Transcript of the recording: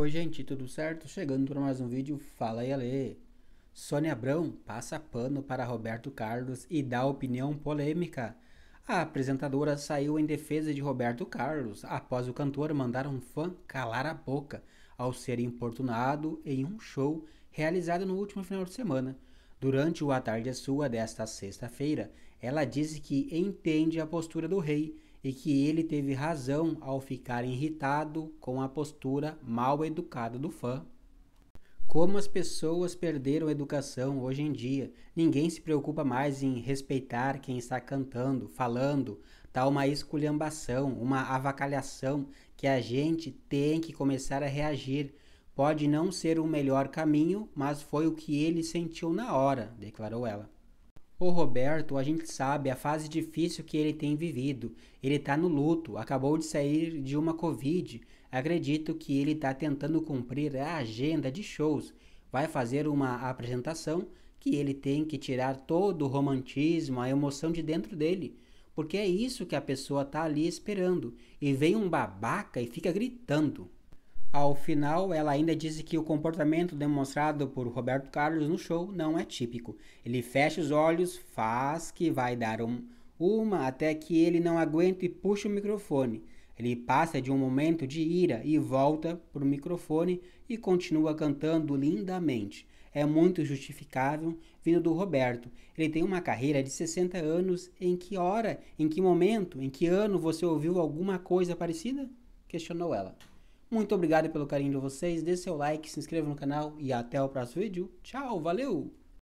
Oi gente, tudo certo? Chegando para mais um vídeo, fala aí Ale! Sônia Abrão passa pano para Roberto Carlos e dá opinião polêmica. A apresentadora saiu em defesa de Roberto Carlos após o cantor mandar um fã calar a boca ao ser importunado em um show realizado no último final de semana. Durante o A Tarde é Sua desta sexta-feira, ela disse que entende a postura do rei e que ele teve razão ao ficar irritado com a postura mal educada do fã. Como as pessoas perderam a educação hoje em dia, ninguém se preocupa mais em respeitar quem está cantando, falando, tá uma esculhambação, uma avacalhação que a gente tem que começar a reagir. Pode não ser o melhor caminho, mas foi o que ele sentiu na hora, declarou ela. O Roberto, a gente sabe a fase difícil que ele tem vivido. Ele tá no luto, acabou de sair de uma Covid. Acredito que ele tá tentando cumprir a agenda de shows. Vai fazer uma apresentação que ele tem que tirar todo o romantismo, a emoção de dentro dele. Porque é isso que a pessoa tá ali esperando. E vem um babaca e fica gritando. Ao final, ela ainda disse que o comportamento demonstrado por Roberto Carlos no show não é típico. Ele fecha os olhos, faz que vai dar um, uma até que ele não aguenta e puxa o microfone. Ele passa de um momento de ira e volta para o microfone e continua cantando lindamente. É muito justificável vindo do Roberto. Ele tem uma carreira de 60 anos. Em que hora, em que momento, em que ano você ouviu alguma coisa parecida? Questionou ela. Muito obrigado pelo carinho de vocês, dê seu like, se inscreva no canal e até o próximo vídeo. Tchau, valeu!